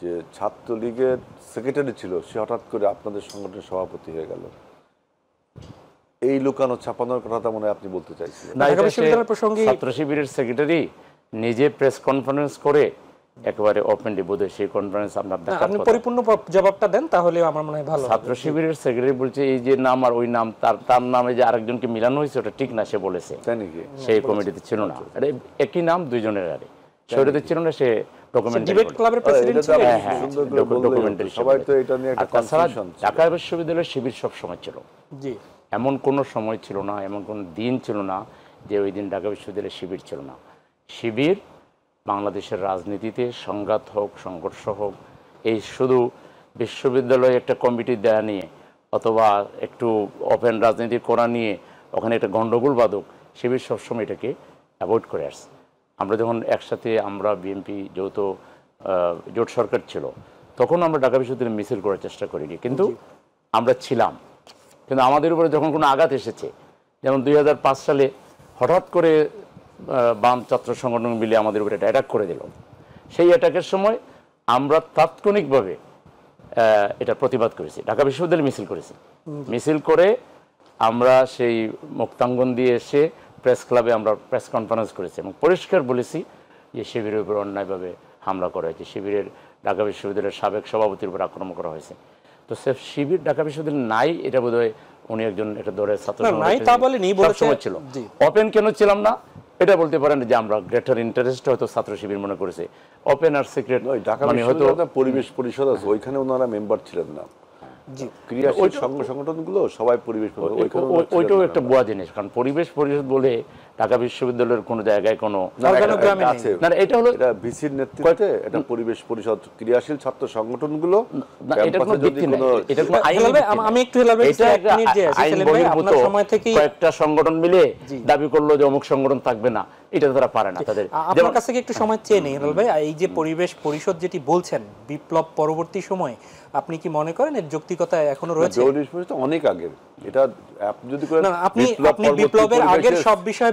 যে ছাত্রলীগের সেক্রেটারি ছিল সে হঠাৎ করে আপনাদের সংগঠনের সভাপতি হয়ে গেল এই লুকানো ছাপানোর কথাটা মনে আপনি বলতে চাইছিলেন ছাত্র শিবিরের সেক্রেটারি নিজে প্রেস কনফারেন্স করে একেবারে ওপেনলি সেই কনফারেন্স আপনার আপনি পরিপূর্ণ জবাবটা দেন তাহলে আমার মনে হয় ভালো ছাত্র শিবিরের সেক্রেটারি বলছে এই যে নাম আর ওই নাম তার তার নামে যে আরেকজনকে মিলানো হয়েছে ওটা ঠিক না সে বলেছে সেই কমিটিতে ছিল না একই নাম দুইজনের আরে সে হ্যাঁ, হ্যাঁ, হ্যাঁ, ঢাকা বিশ্ববিদ্যালয়ের শিবির সব সময় ছিল এমন সময় ছিল না এমন দিন ছিল না যে ওই দিন ঢাকা বিশ্ববিদ্যালয়ের শিবির ছিল না শিবির বাংলাদেশের রাজনীতিতে সংঘাত হোক সংঘর্ষ হোক এই শুধু বিশ্ববিদ্যালয়ে একটা কমিটি দেয়া নিয়ে অথবা একটু ওপেন রাজনীতি করা নিয়ে ওখানে একটা গণ্ডগোল বাদক শিবির সবসময় এটাকে অ্যাভয়েড করে আসছে আমরা যখন একসাথে আমরা বিএনপি যৌথ জোট সরকার ছিল তখন আমরা ঢাকা বিশ্ববিদ্যালয় মিছিল করার চেষ্টা করিনি কিন্তু আমরা ছিলাম কিন্তু আমাদের উপরে যখন কোনো আঘাত এসেছে যেমন দুই সালে হঠাৎ করে বাম ছাত্র সংগঠন মিলে আমাদের উপরে একটা অ্যাটাক করে দিল সেই অ্যাটাকের সময় আমরা তাৎক্ষণিকভাবে এটা প্রতিবাদ করেছি ঢাকা বিশ্ববিদ্যালয় মিছিল করেছি মিছিল করে আমরা সেই মুক্তাঙ্গন দিয়ে এসে প্রেস ক্লাবে আমরা প্রেস কনফারেন্স করেছি এবং পরিষ্কার বলেছি যে শিবিরের উপর অন্যায়ভাবে হামলা করা হয়েছে শিবিরের ঢাকা বিশ্ববিদ্যালয়ের সাবেক সভাপতির উপর আক্রমণ করা হয়েছে তো সে শিবির ঢাকা বিশ্ববিদ্যালয় নাই এটা বোধ উনি একজন একটা দলের ছাত্র ছিল ওপেন কেন ছিলাম না এটা বলতে পারেন যে আমরা গ্রেটার ইন্টারেস্ট হয়তো ছাত্র শিবির মনে করেছে ওপেন আর সিক্রেট ঢাকা মানে পরিবেশ পরিষদ আছে ওইখানে ওনারা মেম্বার ছিলেন না ক্রিয়াশীল সংগঠনগুলো সবাই পরিবেশ ওইটাও একটা বোয়া জিনিস কারণ পরিবেশ পরিষদ বলে ঢাকা বিশ্ববিদ্যালয়ের কোন জায়গায় কোনো এটা হলো ভিসির নেতৃত্বে এটা পরিবেশ পরিষদ ক্রিয়াশীল ছাত্র সংগঠনগুলো আমি একটু সংগঠন মিলে দাবি করলো যে অমুক সংগঠন থাকবে না এটা তারা পারে না তাদের আমার একটু সময় চেয়ে নেই ভাই এই যে পরিবেশ পরিষদ যেটি বলছেন বিপ্লব পরবর্তী সময় আপনি কি মনে করেন এর যৌক্তিকতা এখনো রয়েছে অনেক আগের এটা আপনি যদি আপনি আপনি বিপ্লবের আগের সব বিষয়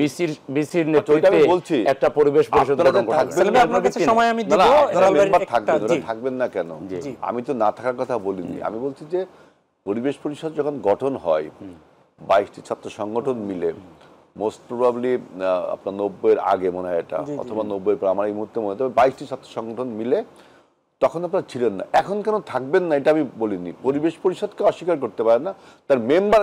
আমি তো না থাকার কথা বলিনি আমি বলছি যে পরিবেশ পরিষদ যখন গঠন হয় বাইশটি ছাত্র সংগঠন মিলে মোস্ট প্রবাবলি আপনার নব্বইয়ের আগে মনে হয় এটা অথবা নব্বই পর আমার এই মুহূর্তে মনে হয় বাইশটি ছাত্র সংগঠন মিলে তখন আপনারা ছিলেন না এখন কেন থাকবেন না এটা আমি বলিনি পরিবেশ পরিষদকে অস্বীকার করতে পারে না তার member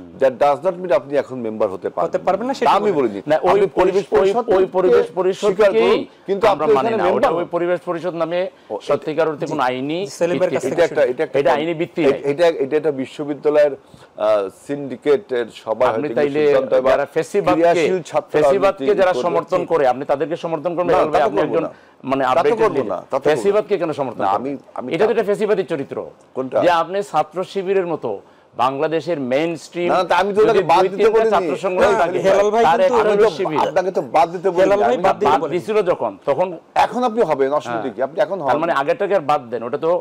that does not mean আপনি এখন মেম্বার হতে পারবেন হতে পারবেন না সেটা আমি বলিনি না ওই পরিবেশ পরিষদ ওই পরিবেশ পরিষদ কিন্তু আমরা মানি না ওটা ওই পরিবেশ পরিষদ নামে সত্যিকার অর্থে কোনো আইনি এটা একটা এটা আইনি ভিত্তি এটা এটা একটা বিশ্ববিদ্যালয়ের সিন্ডিকেটের আপনি তাইলে যারা ফেসিবাদকে ফেসিবাদকে যারা সমর্থন করে আপনি তাদেরকে সমর্থন করবেন আপনি একজন মানে ফেসিবাদকে কেন সমর্থন আমি এটা তো একটা ফেসিবাদী চরিত্র যে আপনি ছাত্র শিবিরের মতো বাংলাদেশের মেইন স্ট্রিম না আমি তো বাদ দিতে বলিনি ছাত্র সংগ্রহ হেলাল ভাই কিন্তু আপনাকে তো বাদ দিতে বলিনি হেলাল ভাই বাদ দিছিল যখন তখন এখন আপনি হবেন অসুবিধা হ্যাঁ। কি আপনি এখন হন মানে আগেরটাকে আর বাদ দেন ওটা তো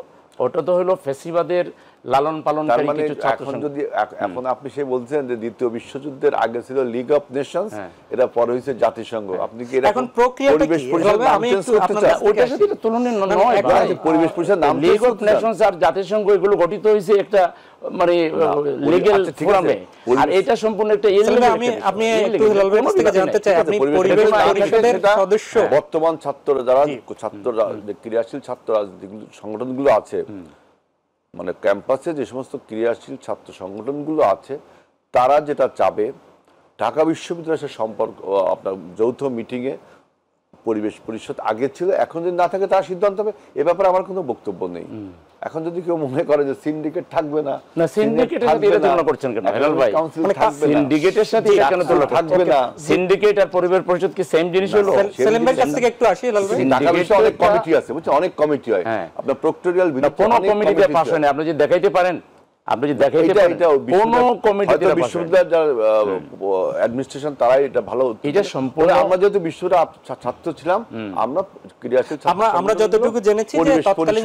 ওটা তো হলো ফেসিবাদের লালন পালন মানে এখন যদি এখন আপনি সে বলছেন যে দ্বিতীয় বিশ্বযুদ্ধের আগে ছিল লিগ অফ নেশন এটা পরে হয়েছে জাতিসংঘ হ্যাঁ। আপনি কি এখন পরিবেশ পরিষদ নাম লিগ অফ আর জাতিসংঘ এগুলো গঠিত হয়েছে একটা মানে ফোরামে আচ্ছা, আর এটা সম্পূর্ণ একটা আমি আপনি একটু হেলাল ভাইয়ের থেকে জানতে চাই আপনি পরিবেশ পরিষদের সদস্য বর্তমান ছাত্র যারা ছাত্র ক্রিয়াশীল ছাত্র রাজনীতি সংগঠনগুলো আছে মানে ক্যাম্পাসে যে সমস্ত ক্রিয়াশীল ছাত্র সংগঠনগুলো আছে তারা যেটা চাবে ঢাকা বিশ্ববিদ্যালয়ের সে সম্পর্ক আপনার যৌথ মিটিংয়ে পরিবেশ পরিষদ আগে ছিল এখন যদি না থাকে তার সিদ্ধান্ত হবে এ ব্যাপারে আমার কোনো বক্তব্য নেই এখন যদি কেউ মনে করে যে সিন্ডিকেট থাকবে না না এটা তুলনা করছেন কেন হেলাল ভাই সিন্ডিকেটের মানে সাথে এটা কেন তুলনা থাকবে না সিন্ডিকেট আর পরিবার পরিষদ কি সেম জিনিস হলো সেলিম ভাই কাছ থেকে একটু আসি হেলাল ভাই ঢাকা অনেক কমিটি আছে বুঝছেন অনেক কমিটি হয় হ্যাঁ। আপনার প্রক্টোরিয়াল বিনা কমিটি দিয়ে হয় না আপনি যদি দেখাইতে পারেন আপনি যদি দেখাইতে পারেন কোন কমিটি দিয়ে অ্যাডমিনিস্ট্রেশন তারাই এটা ভালো এটা সম্পূর্ণ আমরা যেহেতু বিশ্ববিদ্যালয়ের ছাত্র ছিলাম আমরা ক্রিয়াশীল আমরা আমরা যতটুকু জেনেছি যে তৎকালীন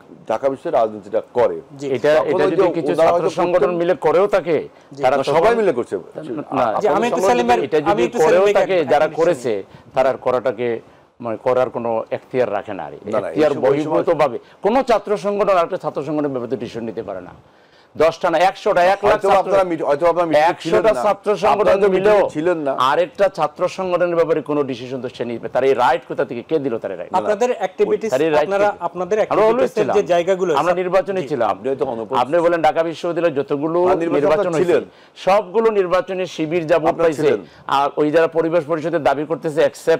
ঢাকা বিশ্বের রাজনীতিটা করে এটা এটা যদি কিছু ছাত্র সংগঠন মিলে করেও থাকে তারা সবাই মিলে করছে আমি একটু সালিমের এটা যদি করেও থাকে যারা করেছে তারা করাটাকে মানে করার কোনো এখতিয়ার রাখে না আর এখতিয়ার বহির্ভূত ভাবে কোনো ছাত্র সংগঠন আর একটা ছাত্র সংগঠনের ব্যাপারে ডিসিশন নিতে পারে না দশটা না একশোটা এক লাখ ছাত্র সংগঠন ছিলেন না আরেকটা ছাত্র সংগঠনের ব্যাপারে কোনো ডিসিশন তো সে নিবে তার এই রাইট কোথা থেকে কে দিল তার আমরা নির্বাচনে ছিলাম আপনি বলেন ঢাকা বিশ্ববিদ্যালয় যতগুলো নির্বাচন ছিলেন সবগুলো নির্বাচনে শিবির যা ভোট পাইছে আর ওই যারা পরিবেশ পরিষদের দাবি করতেছে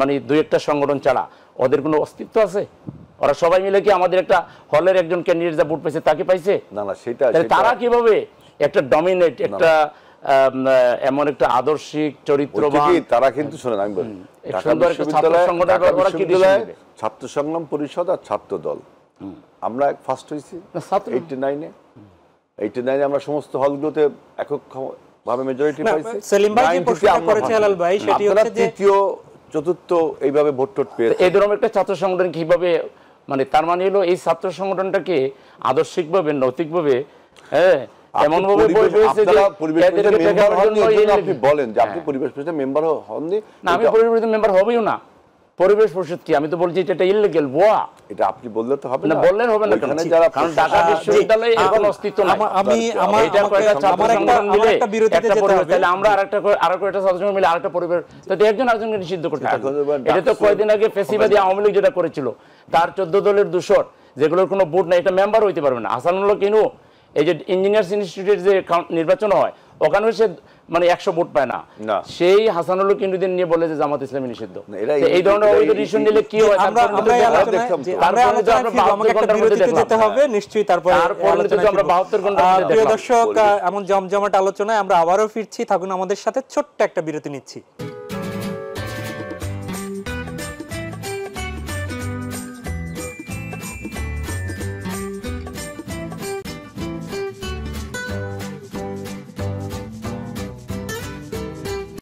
মানে দুই একটা সংগঠন ছাড়া ওদের কোনো অস্তিত্ব আছে ওরা সবাই মিলে কি আমাদের একটা হলের একজন ক্যান্ডিডেট যা ভোট পাইছে তাকে পাইছে না না সেটা তারা কিভাবে একটা ডমিনেট একটা এমন একটা আদর্শিক চরিত্রবান তারা কিন্তু শুনেন আমি বলি ছাত্র সংগ্রাম পরিষদ আর ছাত্র দল আমরা ফার্স্ট হয়েছি এইটি নাইনে এইটি নাইনে আমরা সমস্ত হলগুলোতে একক ভাবে মেজরিটি পাইছি সেলিম ভাই যে প্রশ্নটা করেছে হেলাল ভাই সেটি হচ্ছে যে তৃতীয় চতুর্থ এইভাবে ভোট টোট পেয়েছে এই ধরনের একটা ছাত্র সংগঠন কিভাবে মানে তার মানে হলো এই ছাত্র সংগঠনটাকে আদর্শিকভাবে নৈতিকভাবে হ্যাঁ, ইয়ে হ্যাঁ। অস্তিত্ব আমরা আরেকটা মিলে আরেকটা একজন আরেকজনকে নিষিদ্ধ করতে হবে এটা তো কয়েকদিন আগে ফেসিবাদী আওয়ামী লীগ যেটা করেছিল তার চোদ্দ দলের দূষণ যেগুলোর কোনো বুট নাই এটা মেম্বার হইতে পারবে না আসানুল্লাহ কিনু এই যে ইঞ্জিনিয়ার্স ইনস্টিটিউটের যে নির্বাচন হয় ওখানেও সে মানে একশো ভোট পায় না সেই হাসানুল কিনুদ্দিন নিয়ে বলে যে জামাত ইসলাম নিষিদ্ধ এই ধরনের অবৈধ নিলে কি হবে নিশ্চয়ই তারপরে আমরা বাহাত্তর প্রিয় দর্শক এমন জমজমাট আলোচনায় আমরা আবারও ফিরছি থাকুন আমাদের সাথে ছোট্ট একটা বিরতি নিচ্ছি